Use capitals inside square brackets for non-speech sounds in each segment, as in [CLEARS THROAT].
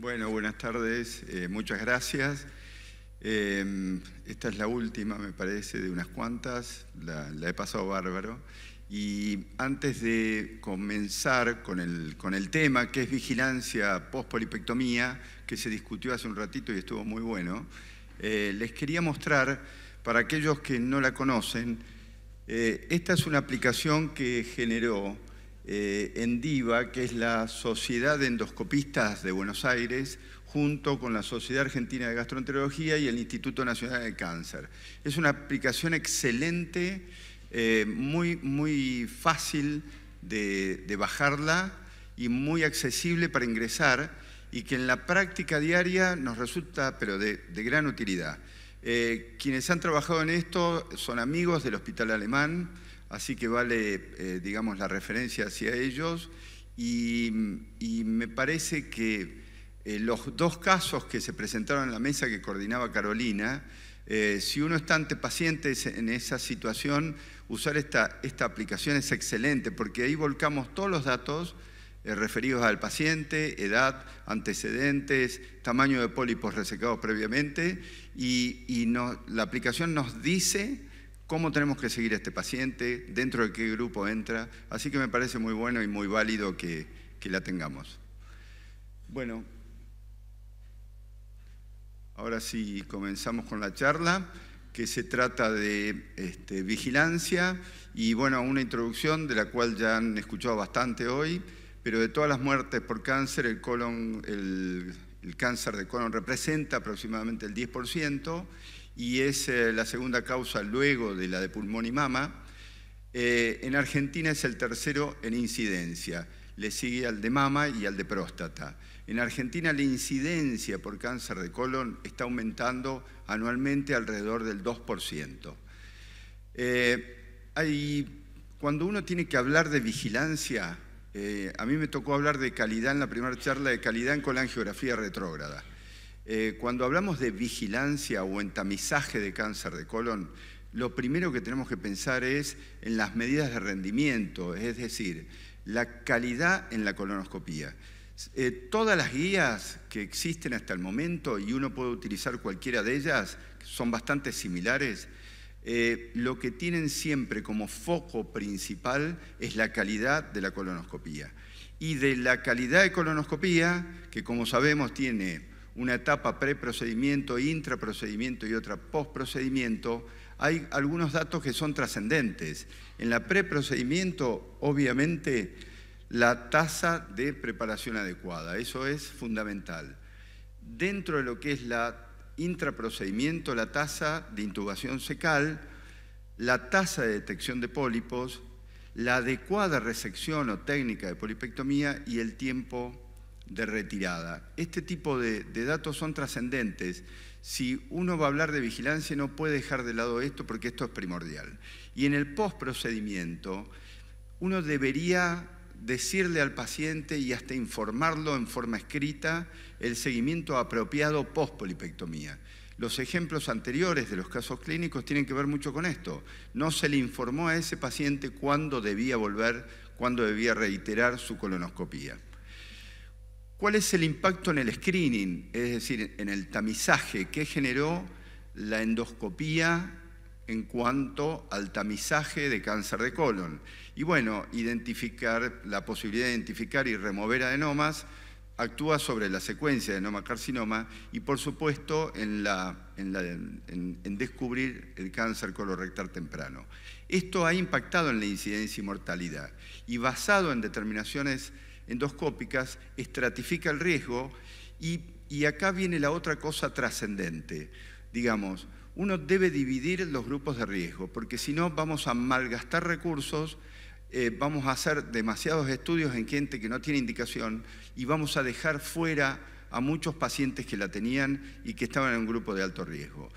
Bueno, buenas tardes, eh, muchas gracias. Eh, esta es la última, me parece, de unas cuantas, la, he pasado bárbaro. Y antes de comenzar con el, con el tema, que es vigilancia post-polipectomía, que se discutió hace un ratito y estuvo muy bueno, eh, les quería mostrar, para aquellos que no la conocen, esta es una aplicación que generó eh, enDIVA que es la Sociedad de Endoscopistas de Buenos Aires, junto con la Sociedad Argentina de Gastroenterología y el Instituto Nacional de Cáncer. Es una aplicación excelente, eh, muy, muy fácil de, bajarla y muy accesible para ingresar y que en la práctica diaria nos resulta, pero de, gran utilidad. Eh, quienes han trabajado en esto son amigos del Hospital Alemán, Así que vale, eh, digamos, la referencia hacia ellos y, me parece que eh, los dos casos que se presentaron en la mesa que coordinaba Carolina, eh, si uno está ante pacientes en esa situación, usar esta, esta aplicación es excelente porque ahí volcamos todos los datos referidos al paciente, edad, antecedentes, tamaño de pólipos resecados previamente y, la aplicación nos dice cómo tenemos que seguir a este paciente, dentro de qué grupo entra. Así que me parece muy bueno y muy válido que, la tengamos. Bueno, ahora sí comenzamos con la charla, que se trata de este, vigilancia y bueno, una introducción de la cual ya han escuchado bastante hoy, pero de todas las muertes por cáncer, el, colon, el, el cáncer de colon representa aproximadamente el 10% y es eh, la segunda causa luego de la de pulmón y mama. Eh, en Argentina es el tercero en incidencia, le sigue al de mama y al de próstata. En Argentina la incidencia por cáncer de colon está aumentando anualmente alrededor del 2%. Eh, cuando uno tiene que hablar de vigilancia, a mí me tocó hablar de calidad en la primera charla de calidad en colangiografía retrógrada. Eh, cuando hablamos de vigilancia o entamizaje de cáncer de colon, lo primero que tenemos que pensar es en las medidas de rendimiento, es decir, la calidad en la colonoscopía. Eh, todas las guías que existen hasta el momento, y uno puede utilizar cualquiera de ellas, son bastante similares, eh, lo que tienen siempre como foco principal es la calidad de la colonoscopía. Y de la calidad de colonoscopía, que como sabemos tiene una etapa preprocedimiento, intraprocedimiento y otra post-procedimiento, hay algunos datos que son trascendentes. En la pre-procedimiento, obviamente, la tasa de preparación adecuada, eso es fundamental. Dentro de lo que es la intraprocedimiento, la tasa de intubación secal, la tasa de detección de pólipos, la adecuada resección o técnica de polipectomía y el tiempo de retirada. Este tipo de, datos son trascendentes. Si uno va a hablar de vigilancia no puede dejar de lado esto porque esto es primordial. Y en el post procedimiento uno debería decirle al paciente y hasta informarlo en forma escrita el seguimiento apropiado post polipectomía Los ejemplos anteriores de los casos clínicos tienen que ver mucho con esto. No se le informó a ese paciente cuándo debía volver, cuándo debía reiterar su colonoscopía. ¿Cuál es el impacto en el screening, es decir, en el tamizaje que generó la endoscopía en cuanto al tamizaje de cáncer de colon? Y bueno, identificar, la posibilidad de identificar y remover adenomas actúa sobre la secuencia de enoma carcinoma y por supuesto en, en descubrir el cáncer colorectal temprano. Esto ha impactado en la incidencia y mortalidad y basado en determinaciones endoscópicas estratifica el riesgo y, acá viene la otra cosa trascendente. Digamos, uno debe dividir los grupos de riesgo, porque si no vamos a malgastar recursos, eh, vamos a hacer demasiados estudios en gente que no tiene indicación y vamos a dejar fuera a muchos pacientes que la tenían y que estaban en un grupo de alto riesgo.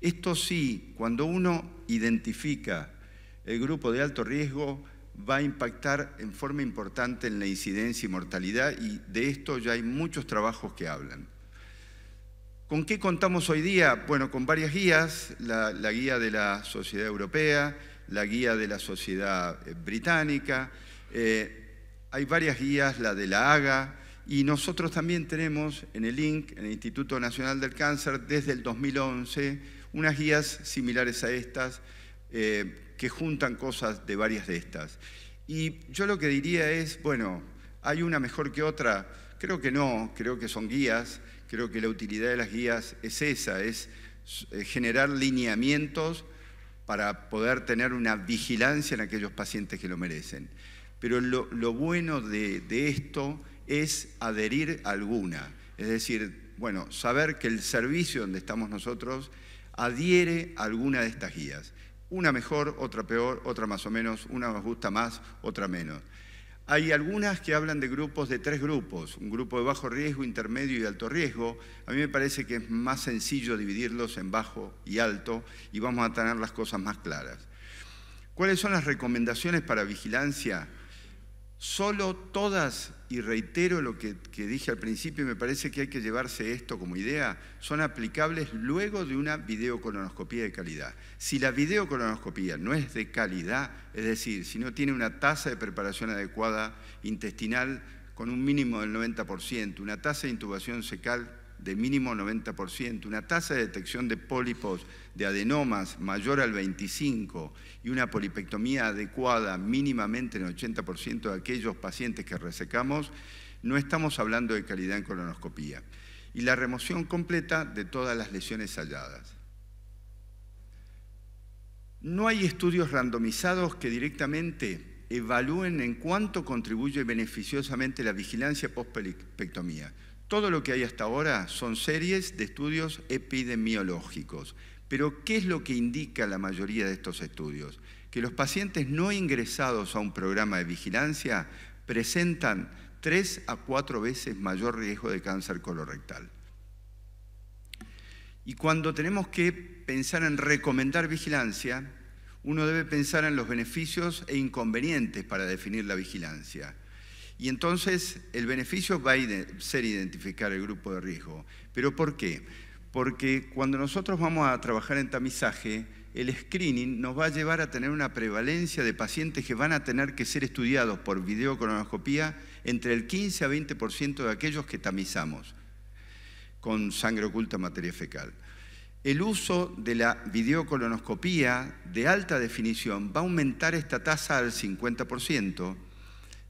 Esto sí, cuando uno identifica el grupo de alto riesgo, va a impactar en forma importante en la incidencia y mortalidad y de esto ya hay muchos trabajos que hablan. ¿Con qué contamos hoy día? Bueno, con varias guías, la, guía de la Sociedad Europea, la guía de la Sociedad eh, Británica, eh, hay varias guías, la de la AGA, y nosotros también tenemos en el INC, en el Instituto Nacional del Cáncer, desde el 2011, unas guías similares a estas, eh, que juntan cosas de varias de estas. Y yo lo que diría es, bueno, ¿hay una mejor que otra? Creo que no, creo que son guías, creo que la utilidad de las guías es esa, es eh, generar lineamientos para poder tener una vigilancia en aquellos pacientes que lo merecen. Pero lo, bueno de, de esto es adherir alguna, es decir, bueno, saber que el servicio donde estamos nosotros adhiere alguna de estas guías. Una mejor, otra peor, otra más o menos, una más gusta más, otra menos. Hay algunas que hablan de grupos de tres grupos, un grupo de bajo riesgo, intermedio y alto riesgo. A mí me parece que es más sencillo dividirlos en bajo y alto y vamos a tener las cosas más claras. ¿Cuáles son las recomendaciones para vigilancia? Solo todas, y reitero lo que, dije al principio, me parece que hay que llevarse esto como idea, son aplicables luego de una videocolonoscopía de calidad. Si la videocolonoscopía no es de calidad, es decir, si no tiene una tasa de preparación adecuada intestinal con un mínimo del 90%, una tasa de intubación secal de mínimo 90%, una tasa de detección de pólipos de adenomas mayor al 25% y una polipectomía adecuada mínimamente en el 80% de aquellos pacientes que resecamos, no estamos hablando de calidad en colonoscopía. Y la remoción completa de todas las lesiones halladas. No hay estudios randomizados que directamente evalúen en cuánto contribuye beneficiosamente la vigilancia post polipectomía todo lo que hay hasta ahora son series de estudios epidemiológicos. Pero ¿qué es lo que indica la mayoría de estos estudios? Que los pacientes no ingresados a un programa de vigilancia presentan tres a cuatro veces mayor riesgo de cáncer colorectal. Y cuando tenemos que pensar en recomendar vigilancia, uno debe pensar en los beneficios e inconvenientes para definir la vigilancia. Y entonces el beneficio va a ser identificar el grupo de riesgo. ¿Pero por qué? Porque cuando nosotros vamos a trabajar en tamizaje, el screening nos va a llevar a tener una prevalencia de pacientes que van a tener que ser estudiados por videocolonoscopía entre el 15 a 20% de aquellos que tamizamos con sangre oculta en materia fecal. El uso de la videocolonoscopía de alta definición va a aumentar esta tasa al 50%,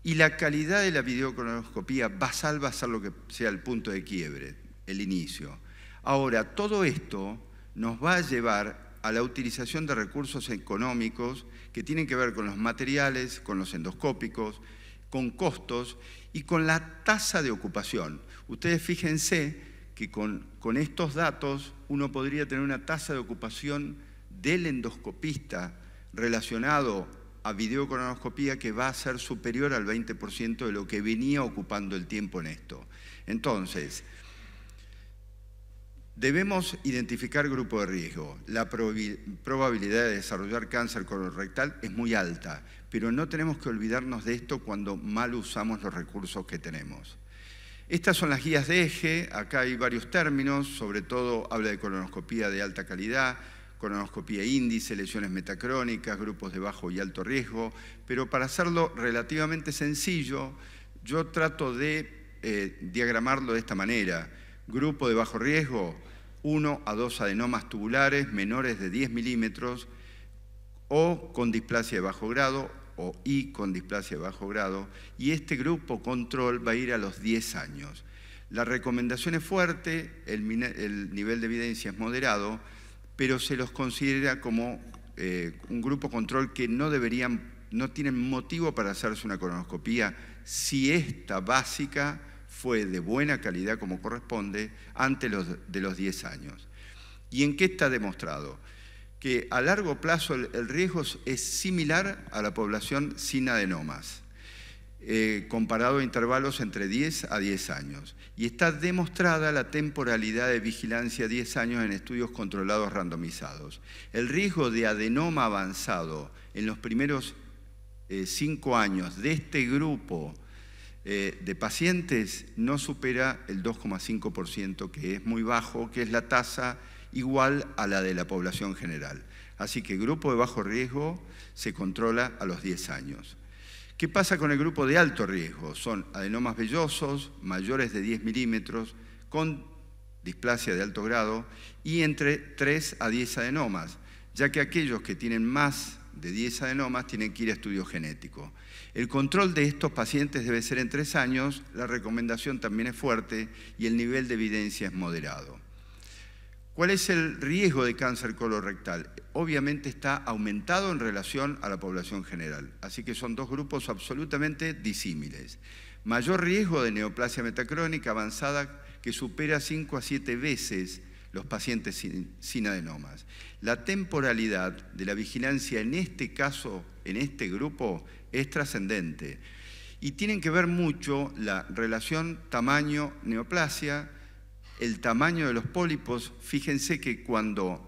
y la calidad de la videocronoscopía basal va a ser lo que sea el punto de quiebre, el inicio. Ahora, todo esto nos va a llevar a la utilización de recursos económicos que tienen que ver con los materiales, con los endoscópicos, con costos y con la tasa de ocupación. Ustedes fíjense que con, con estos datos uno podría tener una tasa de ocupación del endoscopista relacionado a videocoronoscopía que va a ser superior al 20% de lo que venía ocupando el tiempo en esto. Entonces, debemos identificar grupo de riesgo. La probabilidad de desarrollar cáncer colorectal es muy alta, pero no tenemos que olvidarnos de esto cuando mal usamos los recursos que tenemos. Estas son las guías de eje, acá hay varios términos, sobre todo habla de colonoscopía de alta calidad, coronoscopía índice, lesiones metacrónicas, grupos de bajo y alto riesgo, pero para hacerlo relativamente sencillo, yo trato de eh, diagramarlo de esta manera. Grupo de bajo riesgo, 1 a 2 adenomas tubulares menores de 10 milímetros o con displasia de bajo grado o I con displasia de bajo grado, y este grupo control va a ir a los 10 años. La recomendación es fuerte, el nivel de evidencia es moderado, pero se los considera como eh, un grupo control que no deberían, no tienen motivo para hacerse una colonoscopía si esta básica fue de buena calidad como corresponde antes de los 10 años. ¿Y en qué está demostrado? Que a largo plazo el riesgo es similar a la población sin adenomas. Eh, comparado a intervalos entre 10 a 10 años. Y está demostrada la temporalidad de vigilancia 10 años en estudios controlados randomizados. El riesgo de adenoma avanzado en los primeros 5 eh, años de este grupo eh, de pacientes no supera el 2,5%, que es muy bajo, que es la tasa igual a la de la población general. Así que grupo de bajo riesgo se controla a los 10 años. ¿Qué pasa con el grupo de alto riesgo? Son adenomas vellosos, mayores de 10 milímetros, con displasia de alto grado y entre 3 a 10 adenomas, ya que aquellos que tienen más de 10 adenomas tienen que ir a estudio genético. El control de estos pacientes debe ser en 3 años, la recomendación también es fuerte y el nivel de evidencia es moderado. ¿Cuál es el riesgo de cáncer colorectal? Obviamente está aumentado en relación a la población general, así que son dos grupos absolutamente disímiles. Mayor riesgo de neoplasia metacrónica avanzada que supera 5 a 7 veces los pacientes sin, sin, adenomas. La temporalidad de la vigilancia en este caso, en este grupo, es trascendente. Y tienen que ver mucho la relación tamaño-neoplasia, el tamaño de los pólipos, fíjense que cuando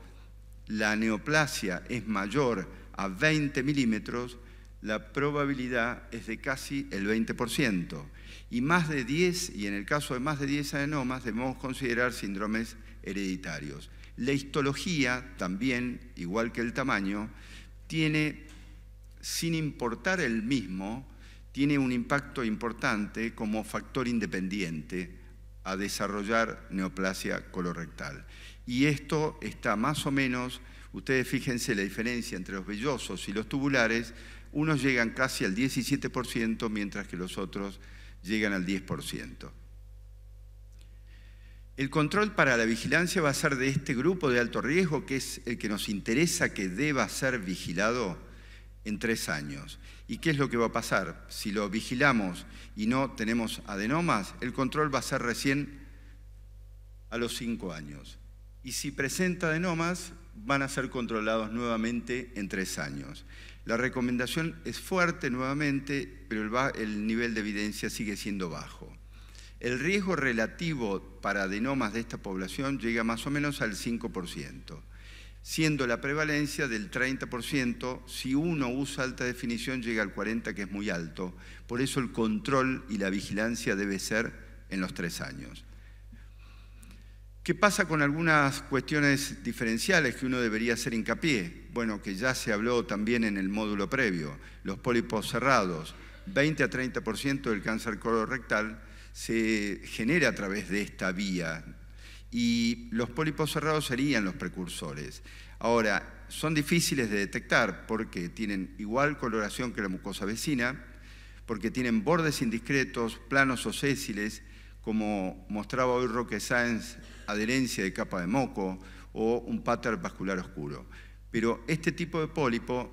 la neoplasia es mayor a 20 milímetros, la probabilidad es de casi el 20%. Y más de 10, y en el caso de más de 10 adenomas, debemos considerar síndromes hereditarios. La histología también, igual que el tamaño, tiene, sin importar el mismo, tiene un impacto importante como factor independiente a desarrollar neoplasia colorectal. Y esto está más o menos, ustedes fíjense la diferencia entre los vellosos y los tubulares, unos llegan casi al 17%, mientras que los otros llegan al 10%. El control para la vigilancia va a ser de este grupo de alto riesgo, que es el que nos interesa que deba ser vigilado en tres años. ¿Y qué es lo que va a pasar? Si lo vigilamos y no tenemos adenomas, el control va a ser recién a los cinco años. Y si presenta adenomas, van a ser controlados nuevamente en tres años. La recomendación es fuerte nuevamente, pero el, nivel de evidencia sigue siendo bajo. El riesgo relativo para adenomas de esta población llega más o menos al 5% siendo la prevalencia del 30%, si uno usa alta definición llega al 40%, que es muy alto. Por eso el control y la vigilancia debe ser en los tres años. ¿Qué pasa con algunas cuestiones diferenciales que uno debería hacer hincapié? Bueno, que ya se habló también en el módulo previo, los pólipos cerrados, 20 a 30% del cáncer colorectal se genera a través de esta vía y los pólipos cerrados serían los precursores. Ahora, son difíciles de detectar porque tienen igual coloración que la mucosa vecina, porque tienen bordes indiscretos, planos o sésiles, como mostraba hoy Roque Sáenz, adherencia de capa de moco o un pattern vascular oscuro. Pero este tipo de pólipo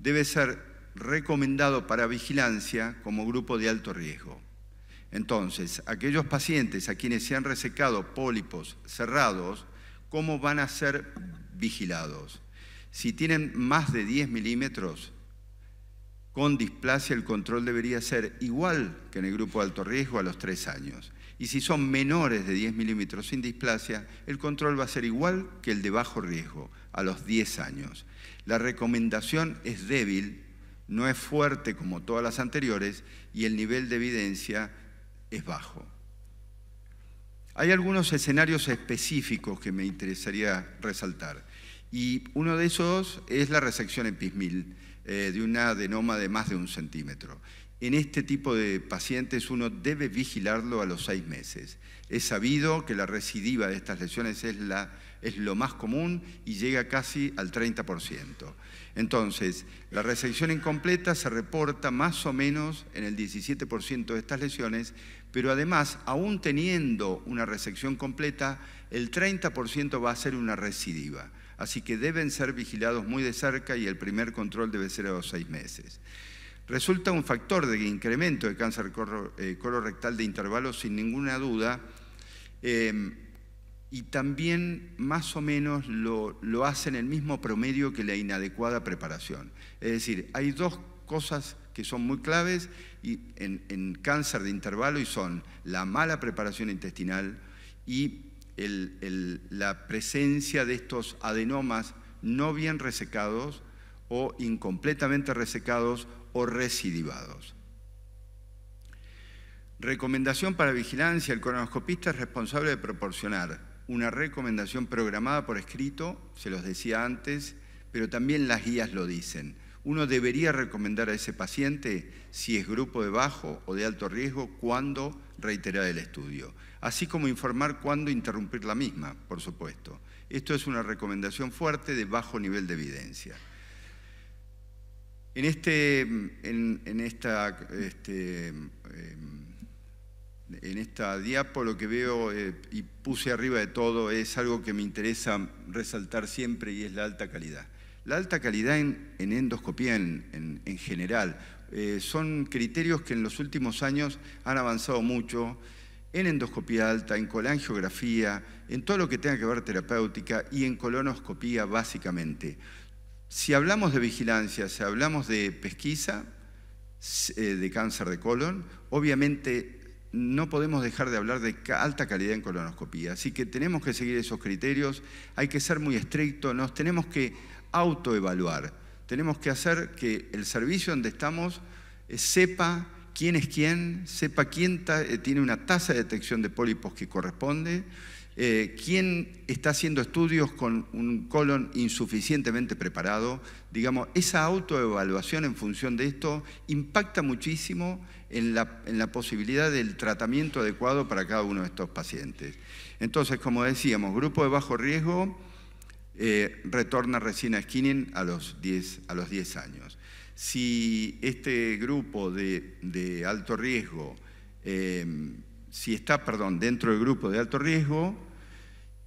debe ser recomendado para vigilancia como grupo de alto riesgo. Entonces, aquellos pacientes a quienes se han resecado pólipos cerrados, ¿cómo van a ser vigilados? Si tienen más de 10 milímetros, con displasia el control debería ser igual que en el grupo de alto riesgo a los 3 años. Y si son menores de 10 milímetros sin displasia, el control va a ser igual que el de bajo riesgo, a los 10 años. La recomendación es débil, no es fuerte como todas las anteriores y el nivel de evidencia es bajo. Hay algunos escenarios específicos que me interesaría resaltar. Y uno de esos es la resección en pismil eh, de una adenoma de más de un centímetro. En este tipo de pacientes uno debe vigilarlo a los seis meses. Es sabido que la recidiva de estas lesiones es, la, es lo más común y llega casi al 30%. Entonces, la resección incompleta se reporta más o menos en el 17% de estas lesiones, pero además, aún teniendo una resección completa, el 30% va a ser una recidiva. Así que deben ser vigilados muy de cerca y el primer control debe ser a los seis meses. Resulta un factor de incremento de cáncer eh, colorectal de intervalo, sin ninguna duda. Em, y también más o menos lo, hacen el mismo promedio que la inadecuada preparación. Es decir, hay dos cosas que son muy claves en, cáncer de intervalo y son la mala preparación intestinal y la presencia de estos adenomas no bien resecados o incompletamente resecados o recidivados. Recomendación para vigilancia, el colonoscopista es responsable de proporcionar una recomendación programada por escrito, se los decía antes, pero también las guías lo dicen. Uno debería recomendar a ese paciente si es grupo de bajo o de alto riesgo, cuándo reiterar el estudio, así como informar cuándo interrumpir la misma, por supuesto. Esto es una recomendación fuerte de bajo nivel de evidencia. En, este, en, esta este, em, en esta diapo lo que veo eh, y puse arriba de todo es algo que me interesa resaltar siempre y es la alta calidad. La alta calidad en, endoscopía en, general eh, son criterios que en los últimos años han avanzado mucho en endoscopía alta, en colangiografía, en todo lo que tenga que ver terapéutica y en colonoscopía básicamente. Si hablamos de vigilancia, si hablamos de pesquisa eh, de cáncer de colon, obviamente no podemos dejar de hablar de alta calidad en colonoscopía. Así que tenemos que seguir esos criterios, hay que ser muy estrictos, nos tenemos que autoevaluar, tenemos que hacer que el servicio donde estamos eh, sepa quién es quién, sepa quién eh, tiene una tasa de detección de pólipos que corresponde eh, ¿Quién está haciendo estudios con un colon insuficientemente preparado? Digamos, esa autoevaluación en función de esto impacta muchísimo en la, posibilidad del tratamiento adecuado para cada uno de estos pacientes. Entonces, como decíamos, grupo de bajo riesgo eh, retorna resina skinning a los 10, a los 10 años. Si este grupo de, alto riesgo eh, si está, perdón, dentro del grupo de alto riesgo,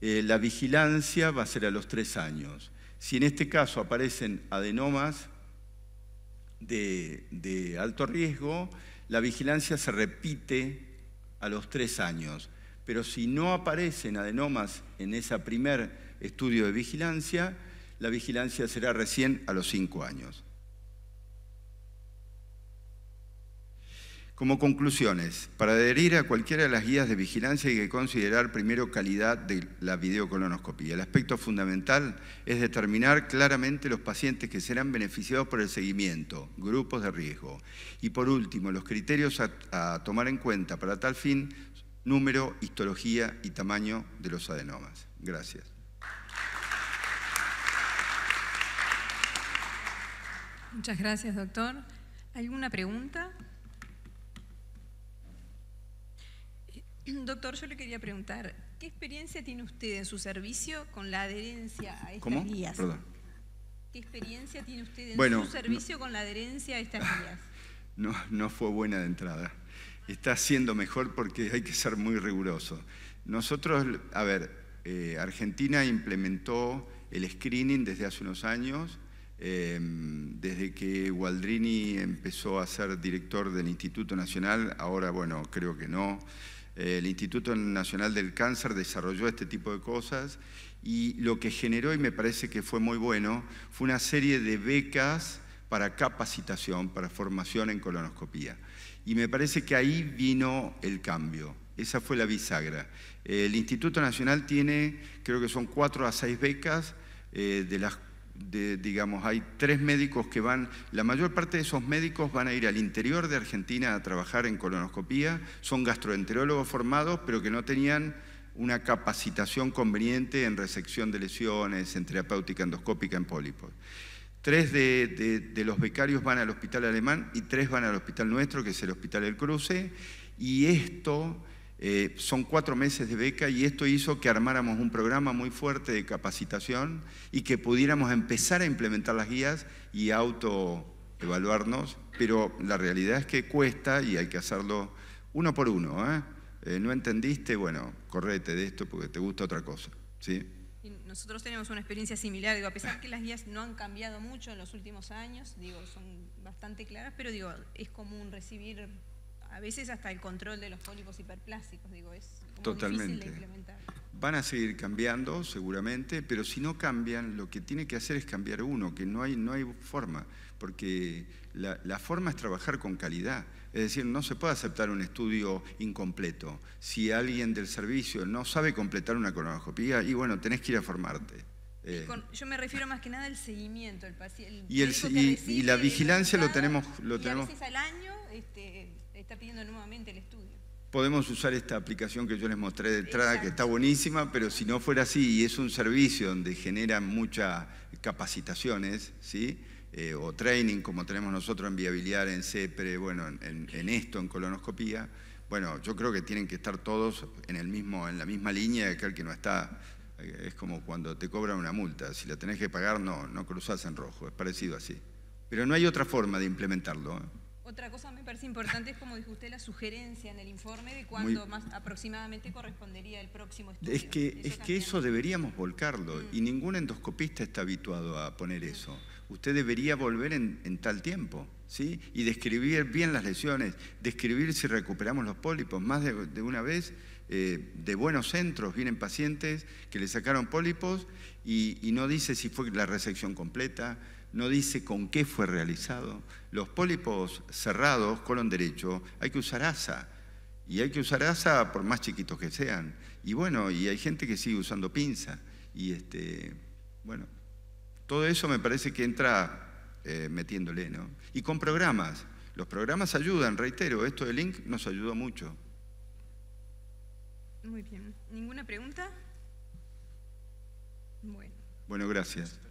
eh, la vigilancia va a ser a los tres años. Si en este caso aparecen adenomas de, de alto riesgo, la vigilancia se repite a los tres años. Pero si no aparecen adenomas en ese primer estudio de vigilancia, la vigilancia será recién a los cinco años. Como conclusiones, para adherir a cualquiera de las guías de vigilancia hay que considerar primero calidad de la videocolonoscopía. El aspecto fundamental es determinar claramente los pacientes que serán beneficiados por el seguimiento, grupos de riesgo. Y por último, los criterios a, tomar en cuenta para tal fin, número, histología y tamaño de los adenomas. Gracias. Muchas gracias, doctor. ¿Alguna pregunta? [CLEARS THROAT] Doctor, yo le quería preguntar, ¿qué experiencia tiene usted en su servicio con la adherencia a estas guías? ¿Qué experiencia tiene usted en su servicio con la adherencia a estas guías? [LAUGHS] No, no fue buena de entrada. Está siendo mejor porque hay que ser muy riguroso. Nosotros, a ver, eh, Argentina implementó el screening desde hace unos años, em, desde que Waldrini empezó a ser director del Instituto Nacional, ahora, bueno, creo que no. El Instituto Nacional del Cáncer desarrolló este tipo de cosas y lo que generó, y me parece que fue muy bueno, fue una serie de becas para capacitación, para formación en colonoscopía. Y me parece que ahí vino el cambio. Esa fue la bisagra. El Instituto Nacional tiene, creo que son cuatro a seis becas, eh, de las digamos, hay tres médicos que van, la mayor parte de esos médicos van a ir al interior de Argentina a trabajar en colonoscopía, son gastroenterólogos formados, pero que no tenían una capacitación conveniente en resección de lesiones, en terapéutica endoscópica, en pólipos. Tres de, de, los becarios van al hospital alemán y tres van al hospital nuestro, que es el Hospital El Cruce, y esto eh, son cuatro meses de beca y esto hizo que armáramos un programa muy fuerte de capacitación y que pudiéramos empezar a implementar las guías y autoevaluarnos, pero la realidad es que cuesta y hay que hacerlo uno por uno. ¿eh? Eh, no entendiste, bueno, correte de esto porque te gusta otra cosa. ¿sí? Nosotros tenemos una experiencia similar, digo, a pesar que las guías no han cambiado mucho en los últimos años, digo, son bastante claras, pero digo, es común recibir a veces hasta el control de los pólipos hiperplásticos, digo, es como Totalmente. difícil de implementar. Van a seguir cambiando seguramente, pero si no cambian, lo que tiene que hacer es cambiar uno, que no hay, no hay forma, porque la, forma es trabajar con calidad. Es decir, no se puede aceptar un estudio incompleto. Si alguien del servicio no sabe completar una colonoscopía, y bueno, tenés que ir a formarte. Eh, yo me refiero más que nada al seguimiento, el, paciente... y, la vigilancia lo tenemos, lo tenemos. veces al año este, está pidiendo nuevamente el estudio. Podemos usar esta aplicación que yo les mostré de entrada, que está buenísima, pero si no fuera así, y es un servicio donde generan muchas capacitaciones, ¿sí? Eh, o training, como tenemos nosotros en viabilidad, en CEPRE, bueno, en, esto, en colonoscopía, bueno, yo creo que tienen que estar todos en, el mismo, en la misma línea, aquel que no está, eh, es como cuando te cobran una multa, si la tenés que pagar, no, no cruzás en rojo, es parecido así. Pero no hay otra forma de implementarlo. ¿eh? Otra cosa me parece importante es, como dijo usted, la sugerencia en el informe de cuándo más aproximadamente correspondería el próximo estudio. Es que eso, deberíamos volcarlo y ningún endoscopista está habituado a poner eso. Usted debería volver en, tal tiempo. ¿Sí? y describir bien las lesiones, describir si recuperamos los pólipos. Más de, una vez, eh, de buenos centros vienen pacientes que le sacaron pólipos y, no dice si fue la resección completa, no dice con qué fue realizado. Los pólipos cerrados, colon derecho, hay que usar asa. Y hay que usar asa por más chiquitos que sean. Y bueno, y hay gente que sigue usando pinza. Y este, bueno, todo eso me parece que entra eh, metiéndole, ¿no? Y con programas. Los programas ayudan, reitero, esto de Link nos ayudó mucho. Muy bien. ¿Ninguna pregunta? Bueno. Bueno, gracias.